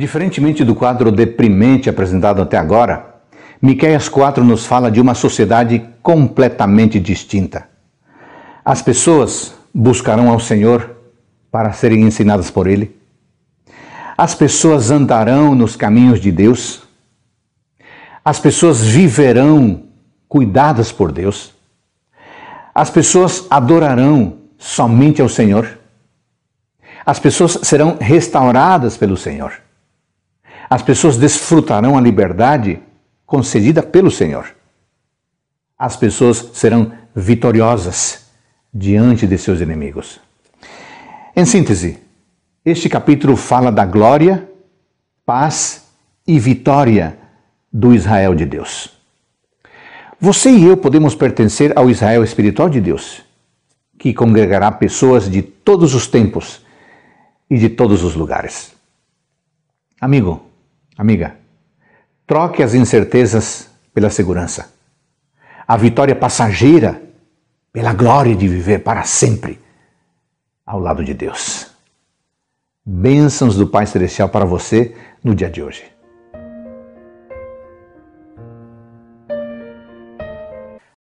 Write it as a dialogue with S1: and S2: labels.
S1: Diferentemente do quadro deprimente apresentado até agora, Miqueias 4 nos fala de uma sociedade completamente distinta. As pessoas buscarão ao Senhor para serem ensinadas por Ele. As pessoas andarão nos caminhos de Deus. As pessoas viverão cuidadas por Deus. As pessoas adorarão somente ao Senhor. As pessoas serão restauradas pelo Senhor as pessoas desfrutarão a liberdade concedida pelo Senhor. As pessoas serão vitoriosas diante de seus inimigos. Em síntese, este capítulo fala da glória, paz e vitória do Israel de Deus. Você e eu podemos pertencer ao Israel espiritual de Deus, que congregará pessoas de todos os tempos e de todos os lugares. Amigo, Amiga, troque as incertezas pela segurança. A vitória passageira pela glória de viver para sempre ao lado de Deus. Bênçãos do Pai Celestial para você no dia de hoje.